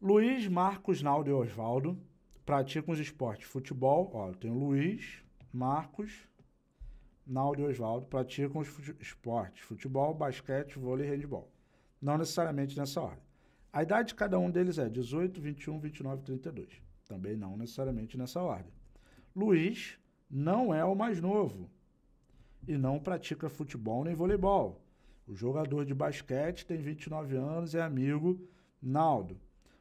Luiz Marcos Naldo e Osvaldo praticam os esportes futebol. Ó, tem Luiz, Marcos, Naldo e Osvaldo praticam os fute esportes futebol, basquete, vôlei e handebol. Não necessariamente nessa ordem. A idade de cada um deles é 18, 21, 29 e 32. Também não necessariamente nessa ordem. Luiz não é o mais novo e não pratica futebol nem voleibol. O jogador de basquete tem 29 anos e é amigo Naldo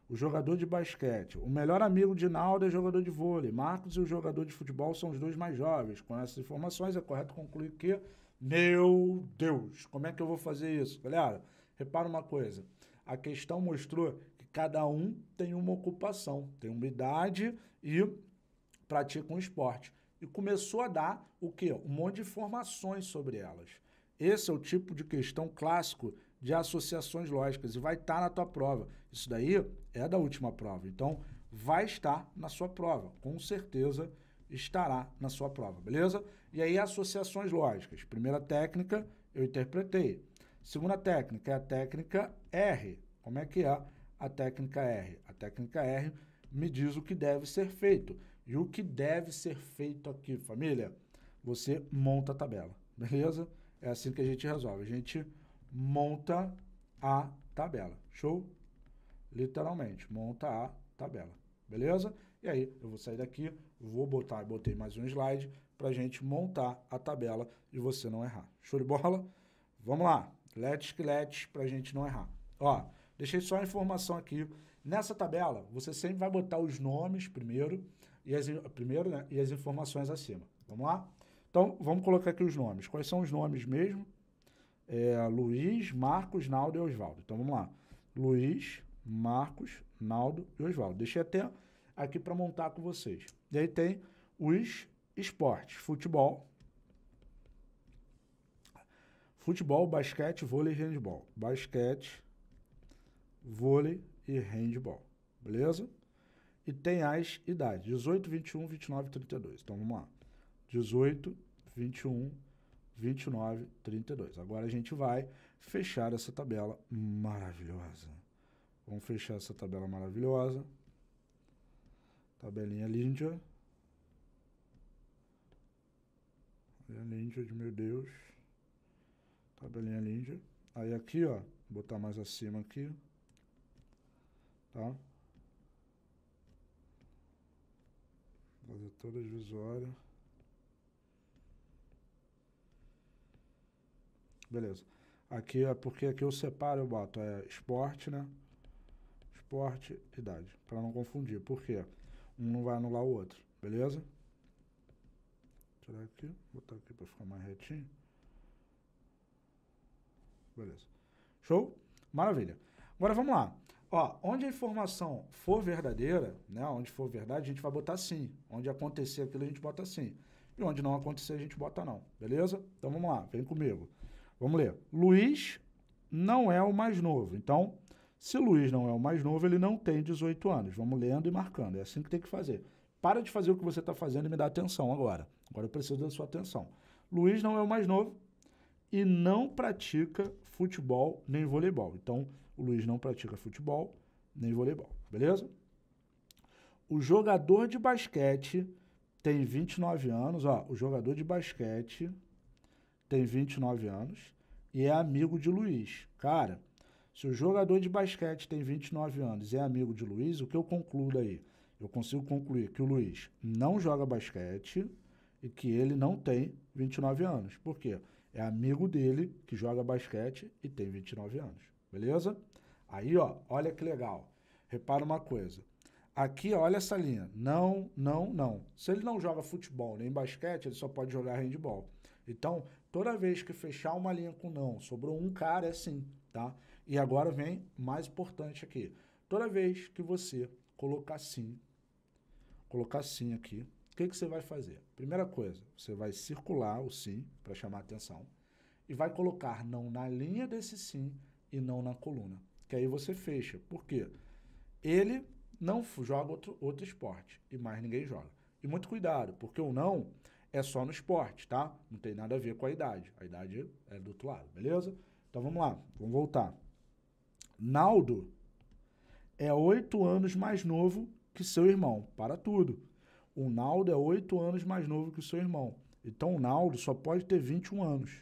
o jogador de basquete. O melhor amigo de Naldo é jogador de vôlei. Marcos e o jogador de futebol são os dois mais jovens. Com essas informações, é correto concluir que, meu Deus, como é que eu vou fazer isso? Galera, repara uma coisa. A questão mostrou que cada um tem uma ocupação, tem uma idade e pratica um esporte. E começou a dar o quê? Um monte de informações sobre elas. Esse é o tipo de questão clássico de associações lógicas e vai estar tá na tua prova. Isso daí é da última prova. Então, vai estar na sua prova, com certeza estará na sua prova, beleza? E aí, associações lógicas. Primeira técnica, eu interpretei. Segunda técnica é a técnica R. Como é que é a técnica R? A técnica R me diz o que deve ser feito. E o que deve ser feito aqui, família? Você monta a tabela, beleza? É assim que a gente resolve. A gente monta a tabela. Show? literalmente, monta a tabela, beleza? E aí eu vou sair daqui, vou botar, botei mais um slide para gente montar a tabela e você não errar. Show de bola? Vamos lá, let's que let's para gente não errar. Ó, deixei só a informação aqui. Nessa tabela, você sempre vai botar os nomes primeiro e as, primeiro, né, e as informações acima. Vamos lá? Então, vamos colocar aqui os nomes. Quais são os nomes mesmo? É, Luiz, Marcos, Naldo e Osvaldo. Então, vamos lá. Luiz, Marcos, Naldo e Oswaldo. Deixei até aqui para montar com vocês. E aí tem os esportes: futebol, futebol, basquete, vôlei e handball. Basquete, vôlei e handball. Beleza? E tem as idades: 18, 21, 29 32. Então vamos lá. 18, 21, 29, 32. Agora a gente vai fechar essa tabela maravilhosa. Vamos fechar essa tabela maravilhosa. Tabelinha linda. Tabelinha linda de meu Deus. Tabelinha linda. Aí aqui, ó, botar mais acima aqui. Tá? Fazer toda a divisória. Beleza. Aqui é porque aqui eu separo, eu boto é esporte, né? porte, idade, para não confundir. Por quê? Um não vai anular o outro, beleza? Tirar aqui, botar aqui para ficar mais retinho. Beleza. Show? Maravilha. Agora vamos lá. Ó, onde a informação for verdadeira, né, onde for verdade, a gente vai botar sim. Onde acontecer aquilo, a gente bota sim. E onde não acontecer, a gente bota não. Beleza? Então vamos lá, vem comigo. Vamos ler. Luiz não é o mais novo. Então, se o Luiz não é o mais novo, ele não tem 18 anos. Vamos lendo e marcando. É assim que tem que fazer. Para de fazer o que você está fazendo e me dá atenção agora. Agora eu preciso da sua atenção. Luiz não é o mais novo e não pratica futebol nem voleibol. Então, o Luiz não pratica futebol nem voleibol. Beleza? O jogador de basquete tem 29 anos. Ó, o jogador de basquete tem 29 anos e é amigo de Luiz. Cara se o jogador de basquete tem 29 anos e é amigo de Luiz, o que eu concluo daí? Eu consigo concluir que o Luiz não joga basquete e que ele não tem 29 anos. Por quê? É amigo dele que joga basquete e tem 29 anos. Beleza? Aí, ó, olha que legal. Repara uma coisa. Aqui, olha essa linha. Não, não, não. Se ele não joga futebol nem basquete, ele só pode jogar handball. Então, toda vez que fechar uma linha com não, sobrou um cara, é sim, tá? E agora vem mais importante aqui. Toda vez que você colocar sim, colocar sim aqui, o que, que você vai fazer? Primeira coisa, você vai circular o sim para chamar atenção e vai colocar não na linha desse sim e não na coluna. Que aí você fecha. Por quê? Ele não joga outro, outro esporte e mais ninguém joga. E muito cuidado, porque o não é só no esporte, tá? Não tem nada a ver com a idade. A idade é do outro lado, beleza? Então vamos lá, vamos voltar. Naldo é oito anos mais novo que seu irmão. Para tudo. O Naldo é oito anos mais novo que o seu irmão. Então o Naldo só pode ter 21 anos.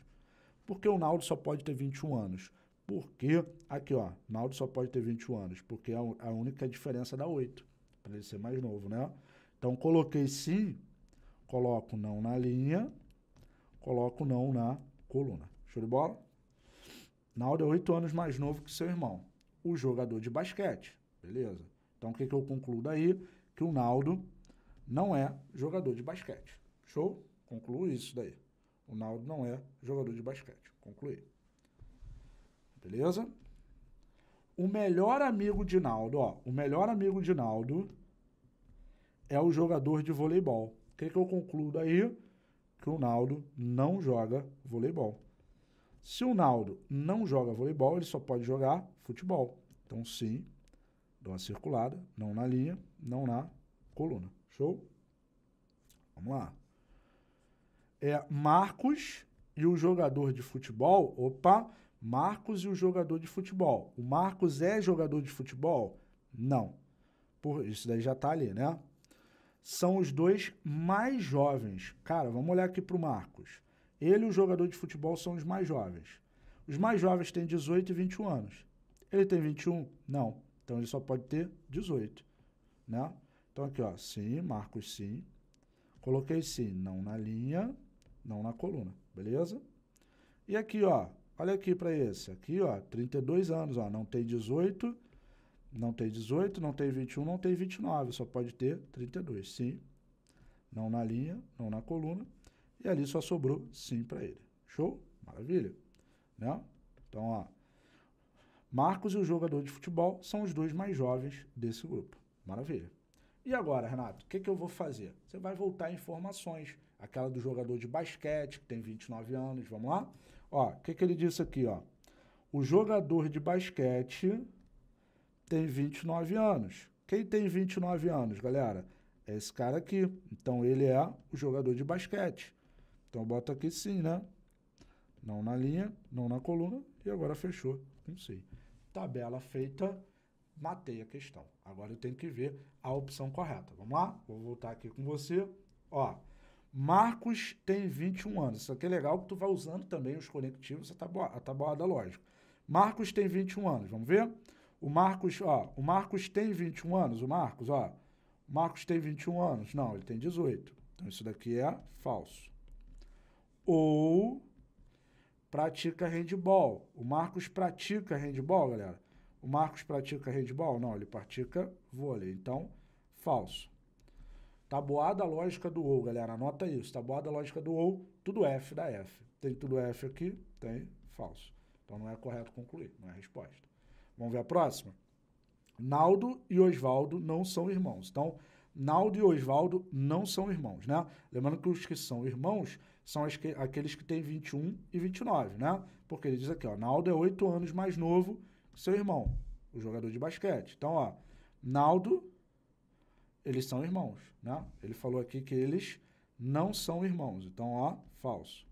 Por que o Naldo só pode ter 21 anos? Porque, aqui ó, Naldo só pode ter 21 anos, porque é a única diferença da 8, para ele ser mais novo, né? Então coloquei sim, coloco não na linha, coloco não na coluna. Show de bola? Naldo é oito anos mais novo que seu irmão, o jogador de basquete, beleza? Então o que, que eu concluo daí? Que o Naldo não é jogador de basquete. Show? Concluo isso daí. O Naldo não é jogador de basquete. Concluí. Beleza? O melhor amigo de Naldo, ó, o melhor amigo de Naldo é o jogador de voleibol. O que, que eu concluo daí? Que o Naldo não joga voleibol. Se o Naldo não joga voleibol, ele só pode jogar futebol. Então, sim, dou uma circulada, não na linha, não na coluna. Show? Vamos lá. É Marcos e o jogador de futebol. Opa! Marcos e o jogador de futebol. O Marcos é jogador de futebol? Não. Por, isso daí já está ali, né? São os dois mais jovens. Cara, vamos olhar aqui para o Marcos. Ele e o jogador de futebol são os mais jovens. Os mais jovens têm 18 e 21 anos. Ele tem 21? Não. Então ele só pode ter 18. Né? Então aqui, ó, sim, Marcos, sim. Coloquei sim, não na linha, não na coluna, beleza? E aqui, ó, olha aqui para esse. Aqui, ó, 32 anos, ó, não tem 18, não tem 18, não tem 21, não tem 29, só pode ter 32, sim. Não na linha, não na coluna. E ali só sobrou sim para ele. Show? Maravilha. Né? Então, ó, Marcos e o jogador de futebol são os dois mais jovens desse grupo. Maravilha. E agora, Renato, o que, que, eu vou fazer? Você vai voltar informações. Aquela do jogador de basquete, que tem 29 anos, vamos lá? Ó, o que, que ele disse aqui, ó? O jogador de basquete tem 29 anos. Quem tem 29 anos, galera? É esse cara aqui. Então, ele é o jogador de basquete. Então eu boto aqui sim, né? Não na linha, não na coluna, e agora fechou com sim. Tabela feita, matei a questão. Agora eu tenho que ver a opção correta. Vamos lá? Vou voltar aqui com você. Ó, Marcos tem 21 anos. Isso aqui é legal que tu vai usando também os conectivos, a tabuada, a tabuada lógico. Marcos tem 21 anos, vamos ver? O Marcos, ó, o Marcos tem 21 anos, o Marcos, ó. O Marcos tem 21 anos? Não, ele tem 18. Então isso daqui é falso ou pratica handball. O Marcos pratica handball, galera. O Marcos pratica handball? Não, ele pratica vôlei. Então, falso. a lógica do OU, galera. Anota isso. a lógica do OU, tudo F da F. Tem tudo F aqui, tem falso. Então não é correto concluir, não é a resposta. Vamos ver a próxima? Naldo e Osvaldo não são irmãos. Então, Naldo e Osvaldo não são irmãos, né? Lembrando que os que são irmãos são que, aqueles que têm 21 e 29, né? Porque ele diz aqui, ó, Naldo é 8 anos mais novo que seu irmão, o jogador de basquete. Então, ó, Naldo, eles são irmãos, né? Ele falou aqui que eles não são irmãos. Então, ó, falso.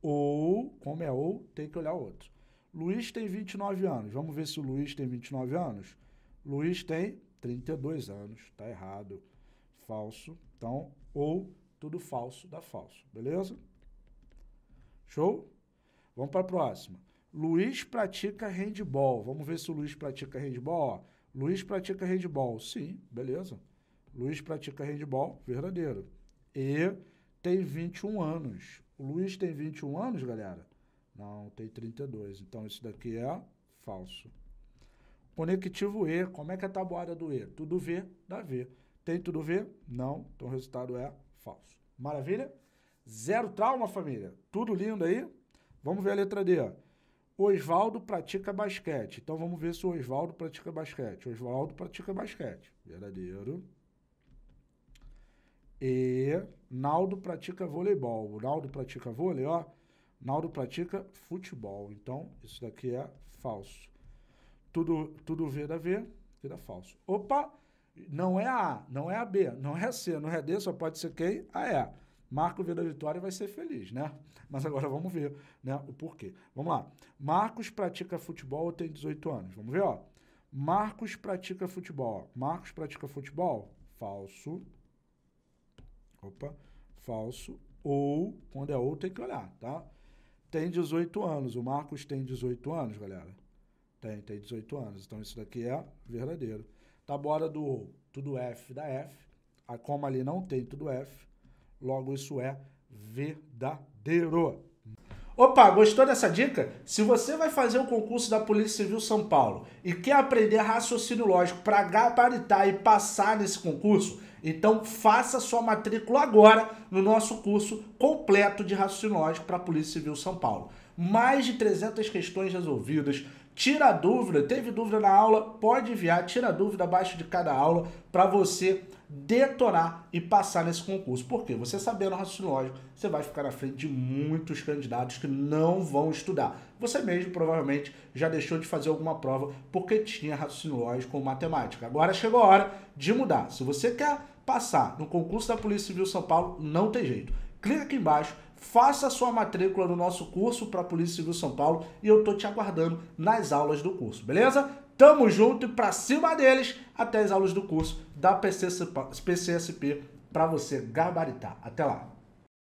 Ou, como é ou, tem que olhar outro. Luiz tem 29 anos. Vamos ver se o Luiz tem 29 anos? Luiz tem 32 anos. Tá errado. Falso. Então, ou tudo falso dá falso, beleza? Show? Vamos para a próxima. Luiz pratica handball. Vamos ver se o Luiz pratica handball. Ó, Luiz pratica handball. Sim, beleza. Luiz pratica handball, verdadeiro. E tem 21 anos. O Luiz tem 21 anos, galera? Não, tem 32. Então, isso daqui é falso. Conectivo E. Como é que é a tabuada do E? Tudo V, dá V. Tem tudo V? Não. Então, o resultado é falso. Maravilha? Zero trauma, família. Tudo lindo aí? Vamos ver a letra D. Ó. Osvaldo pratica basquete. Então vamos ver se o Osvaldo pratica basquete. Osvaldo pratica basquete. Verdadeiro. E Naldo pratica voleibol. O Naldo pratica vôlei, ó. Naldo pratica futebol. Então, isso daqui é falso. Tudo, tudo V da V, falso. Opa! Não é a A, não é a B, não é a C, não é a D, só pode ser quem? A E. Marco vê da vitória e vai ser feliz, né? Mas agora vamos ver né, o porquê. Vamos lá. Marcos pratica futebol ou tem 18 anos? Vamos ver, ó. Marcos pratica futebol. Marcos pratica futebol? Falso. Opa. Falso. Ou, quando é ou, tem que olhar, tá? Tem 18 anos. O Marcos tem 18 anos, galera. Tem, tem 18 anos. Então isso daqui é verdadeiro. Tabuada do tudo F da F. A coma ali não tem tudo F. Logo, isso é verdadeiro. Opa, gostou dessa dica? Se você vai fazer o um concurso da Polícia Civil São Paulo e quer aprender raciocínio lógico para gabaritar e passar nesse concurso, então faça sua matrícula agora no nosso curso completo de raciocínio lógico para a Polícia Civil São Paulo. Mais de 300 questões resolvidas, tira a dúvida, teve dúvida na aula, pode enviar, tira a dúvida abaixo de cada aula para você detonar e passar nesse concurso. Porque você sabendo o raciocínio lógico, você vai ficar na frente de muitos candidatos que não vão estudar. Você mesmo provavelmente já deixou de fazer alguma prova porque tinha raciocínio lógico ou matemática. Agora chegou a hora de mudar. Se você quer passar no concurso da Polícia Civil São Paulo, não tem jeito. Clica aqui embaixo faça a sua matrícula no nosso curso para a Polícia Civil São Paulo e eu tô te aguardando nas aulas do curso, beleza? Tamo junto e pra cima deles até as aulas do curso da PCSP para você gabaritar. Até lá!